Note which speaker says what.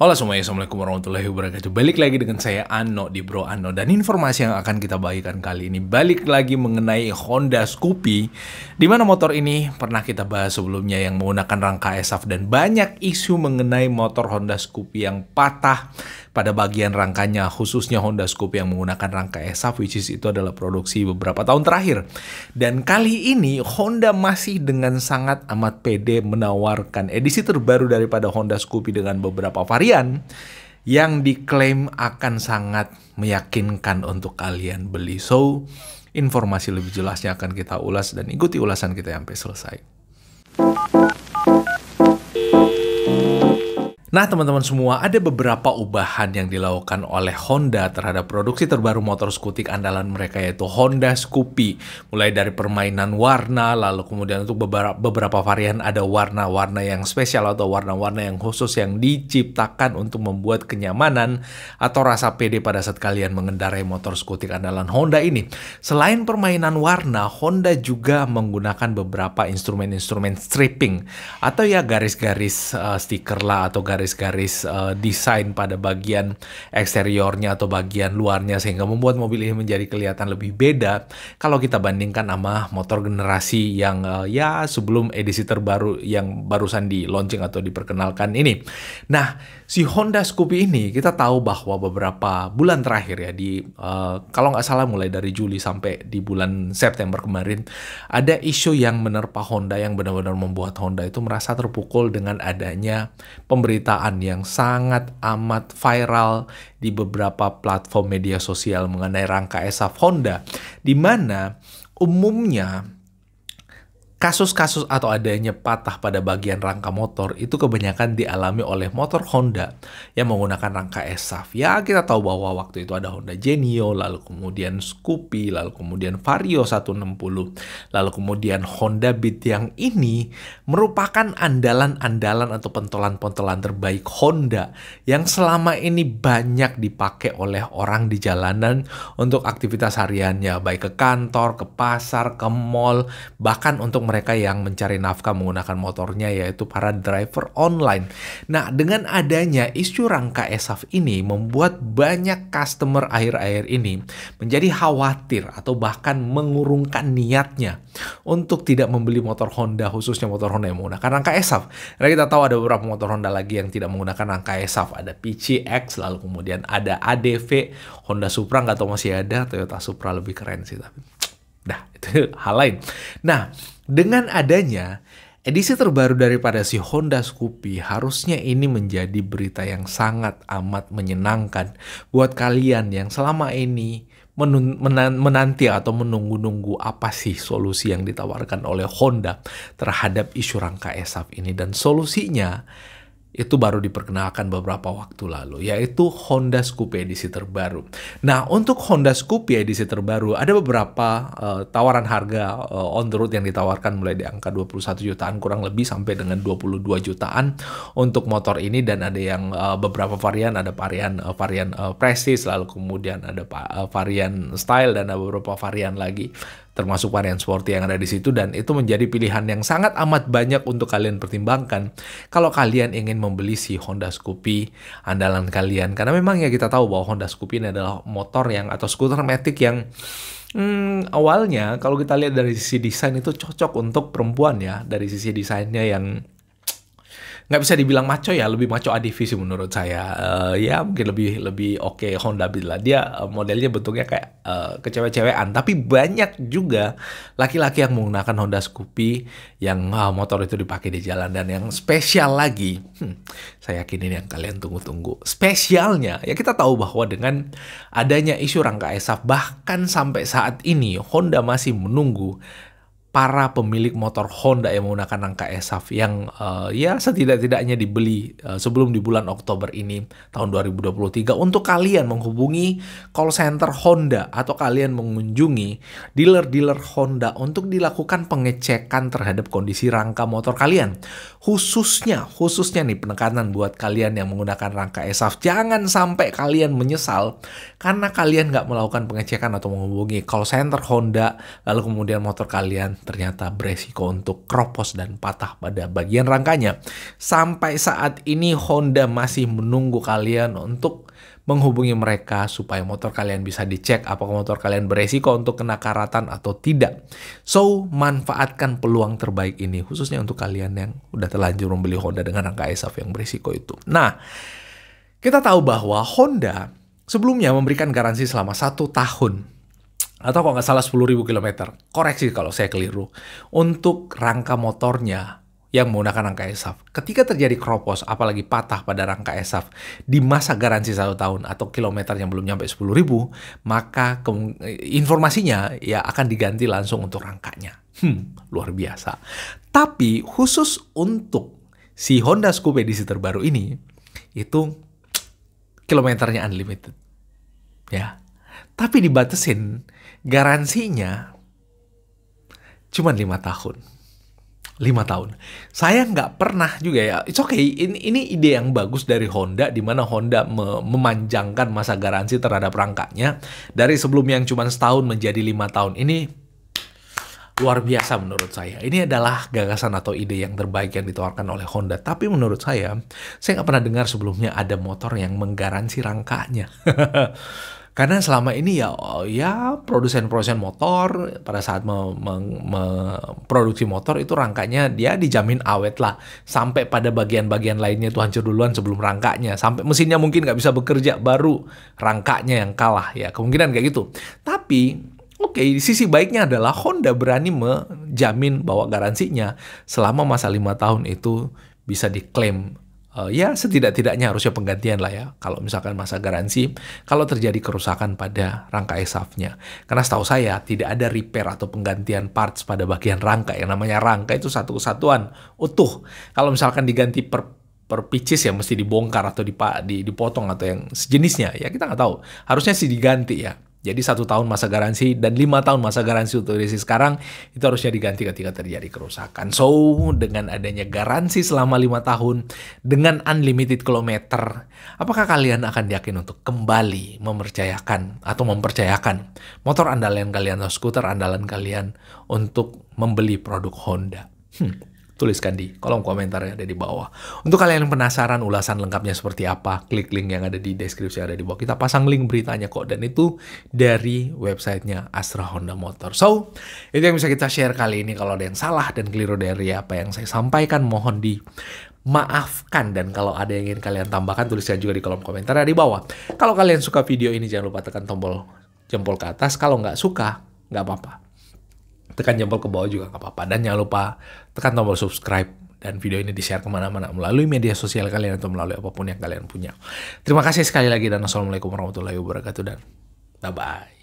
Speaker 1: Halo semuanya, Assalamualaikum warahmatullahi wabarakatuh Balik lagi dengan saya Ano di Bro Ano Dan informasi yang akan kita bagikan kali ini Balik lagi mengenai Honda Scoopy Dimana motor ini pernah kita bahas sebelumnya Yang menggunakan rangka SF Dan banyak isu mengenai motor Honda Scoopy yang patah Pada bagian rangkanya Khususnya Honda Scoopy yang menggunakan rangka SF, Which is itu adalah produksi beberapa tahun terakhir Dan kali ini Honda masih dengan sangat amat pede Menawarkan edisi terbaru daripada Honda Scoopy Dengan beberapa varian kalian yang diklaim akan sangat meyakinkan untuk kalian beli. So, informasi lebih jelasnya akan kita ulas dan ikuti ulasan kita sampai selesai. Nah, teman-teman semua, ada beberapa ubahan yang dilakukan oleh Honda terhadap produksi terbaru motor skutik andalan mereka yaitu Honda Scoopy. Mulai dari permainan warna, lalu kemudian untuk beberapa, beberapa varian ada warna-warna yang spesial atau warna-warna yang khusus yang diciptakan untuk membuat kenyamanan atau rasa pede pada saat kalian mengendarai motor skutik andalan Honda ini. Selain permainan warna, Honda juga menggunakan beberapa instrumen-instrumen stripping atau ya garis-garis uh, stiker lah atau garis garis-garis uh, desain pada bagian eksteriornya atau bagian luarnya sehingga membuat mobil ini menjadi kelihatan lebih beda kalau kita bandingkan sama motor generasi yang uh, ya sebelum edisi terbaru yang barusan di launching atau diperkenalkan ini. Nah, si Honda Scoopy ini kita tahu bahwa beberapa bulan terakhir ya di uh, kalau nggak salah mulai dari Juli sampai di bulan September kemarin ada isu yang menerpa Honda yang benar-benar membuat Honda itu merasa terpukul dengan adanya pemberitaan pemberitaan yang sangat amat viral di beberapa platform media sosial mengenai rangka esaf Honda, di mana umumnya Kasus-kasus atau adanya patah pada bagian rangka motor itu kebanyakan dialami oleh motor Honda yang menggunakan rangka esaf. Ya, kita tahu bahwa waktu itu ada Honda Genio, lalu kemudian Scoopy, lalu kemudian Vario 160, lalu kemudian Honda Beat yang ini merupakan andalan-andalan atau pentolan-pentolan terbaik Honda yang selama ini banyak dipakai oleh orang di jalanan untuk aktivitas hariannya, baik ke kantor, ke pasar, ke mall, bahkan untuk mereka yang mencari nafkah menggunakan motornya yaitu para driver online. Nah, dengan adanya isu rangka esaf ini membuat banyak customer air air ini menjadi khawatir atau bahkan mengurungkan niatnya untuk tidak membeli motor Honda khususnya motor Honda yang menggunakan rangka esaf. Karena kita tahu ada beberapa motor Honda lagi yang tidak menggunakan rangka esaf, ada PCX lalu kemudian ada ADV, Honda Supra nggak tahu masih ada, Toyota Supra lebih keren sih tapi. Nah, itu hal lain. Nah, dengan adanya edisi terbaru daripada si Honda Scoopy, harusnya ini menjadi berita yang sangat amat menyenangkan buat kalian yang selama ini menanti atau menunggu-nunggu apa sih solusi yang ditawarkan oleh Honda terhadap isu rangka esaf ini dan solusinya itu baru diperkenalkan beberapa waktu lalu, yaitu Honda Scoopy edisi terbaru. Nah, untuk Honda Scoopy edisi terbaru, ada beberapa uh, tawaran harga uh, on the road yang ditawarkan mulai di angka 21 jutaan kurang lebih sampai dengan 22 jutaan untuk motor ini dan ada yang uh, beberapa varian, ada varian uh, varian uh, Prestige, lalu kemudian ada uh, varian Style dan ada beberapa varian lagi termasuk varian sporty yang ada di situ dan itu menjadi pilihan yang sangat amat banyak untuk kalian pertimbangkan kalau kalian ingin membeli si Honda Scoopy andalan kalian karena memang ya kita tahu bahwa Honda Scoopy ini adalah motor yang atau skuter matic yang Hmm, awalnya kalau kita lihat dari sisi desain itu cocok untuk perempuan ya dari sisi desainnya yang nggak bisa dibilang maco ya, lebih maco ADV sih menurut saya. Uh, ya mungkin lebih lebih oke okay, Honda Beat Dia uh, modelnya bentuknya kayak uh, kecewe-cewean, tapi banyak juga laki-laki yang menggunakan Honda Scoopy yang uh, motor itu dipakai di jalan dan yang spesial lagi. Hmm, saya yakin ini yang kalian tunggu-tunggu. Spesialnya ya kita tahu bahwa dengan adanya isu rangka ESAF bahkan sampai saat ini Honda masih menunggu para pemilik motor Honda yang menggunakan angka ESAF yang uh, ya setidak-tidaknya dibeli uh, sebelum di bulan Oktober ini tahun 2023 untuk kalian menghubungi call center Honda atau kalian mengunjungi dealer-dealer Honda untuk dilakukan pengecekan terhadap kondisi rangka motor kalian khususnya khususnya nih penekanan buat kalian yang menggunakan rangka ESAF jangan sampai kalian menyesal karena kalian nggak melakukan pengecekan atau menghubungi call center Honda lalu kemudian motor kalian ternyata beresiko untuk kropos dan patah pada bagian rangkanya. Sampai saat ini Honda masih menunggu kalian untuk menghubungi mereka supaya motor kalian bisa dicek apakah motor kalian beresiko untuk kena karatan atau tidak. So, manfaatkan peluang terbaik ini khususnya untuk kalian yang udah terlanjur membeli Honda dengan rangka ESAF yang beresiko itu. Nah, kita tahu bahwa Honda sebelumnya memberikan garansi selama satu tahun atau kalau nggak salah 10.000 km. Koreksi kalau saya keliru. Untuk rangka motornya yang menggunakan rangka ESAF. Ketika terjadi kropos, apalagi patah pada rangka ESAF di masa garansi satu tahun atau kilometer yang belum nyampe 10.000, maka informasinya ya akan diganti langsung untuk rangkanya. Hmm, luar biasa. Tapi khusus untuk si Honda Scoop edisi terbaru ini, itu kilometernya unlimited. Ya, tapi dibatesin garansinya cuma lima tahun. lima tahun. Saya nggak pernah juga ya. It's okay. Ini, ini ide yang bagus dari Honda, di mana Honda me memanjangkan masa garansi terhadap rangkanya dari sebelum yang cuma setahun menjadi lima tahun. Ini luar biasa menurut saya. Ini adalah gagasan atau ide yang terbaik yang ditawarkan oleh Honda. Tapi menurut saya, saya nggak pernah dengar sebelumnya ada motor yang menggaransi rangkanya. Karena selama ini ya oh ya produsen-produsen motor pada saat memproduksi motor itu rangkanya dia dijamin awet lah sampai pada bagian-bagian lainnya itu hancur duluan sebelum rangkanya sampai mesinnya mungkin nggak bisa bekerja baru rangkanya yang kalah ya kemungkinan kayak gitu. Tapi Oke, okay, sisi baiknya adalah Honda berani menjamin bahwa garansinya selama masa lima tahun itu bisa diklaim uh, ya setidak-tidaknya harusnya penggantian lah ya kalau misalkan masa garansi kalau terjadi kerusakan pada rangka esafnya karena setahu saya tidak ada repair atau penggantian parts pada bagian rangka yang namanya rangka itu satu kesatuan utuh kalau misalkan diganti per per pieces ya mesti dibongkar atau dipotong atau yang sejenisnya ya kita nggak tahu harusnya sih diganti ya jadi satu tahun masa garansi dan lima tahun masa garansi untuk edisi sekarang itu harusnya diganti ketika terjadi kerusakan. So dengan adanya garansi selama lima tahun dengan unlimited kilometer, apakah kalian akan yakin untuk kembali mempercayakan atau mempercayakan motor andalan kalian atau skuter andalan kalian untuk membeli produk Honda? Hmm tuliskan di kolom komentar yang ada di bawah. Untuk kalian yang penasaran ulasan lengkapnya seperti apa, klik link yang ada di deskripsi yang ada di bawah. Kita pasang link beritanya kok, dan itu dari websitenya Astra Honda Motor. So, itu yang bisa kita share kali ini. Kalau ada yang salah dan keliru dari apa yang saya sampaikan, mohon di maafkan dan kalau ada yang ingin kalian tambahkan tuliskan juga di kolom komentar di bawah. Kalau kalian suka video ini jangan lupa tekan tombol jempol ke atas. Kalau nggak suka nggak apa-apa tekan jempol ke bawah juga nggak apa-apa. Dan jangan lupa tekan tombol subscribe dan video ini di-share kemana-mana melalui media sosial kalian atau melalui apapun yang kalian punya. Terima kasih sekali lagi dan Assalamualaikum warahmatullahi wabarakatuh dan bye-bye.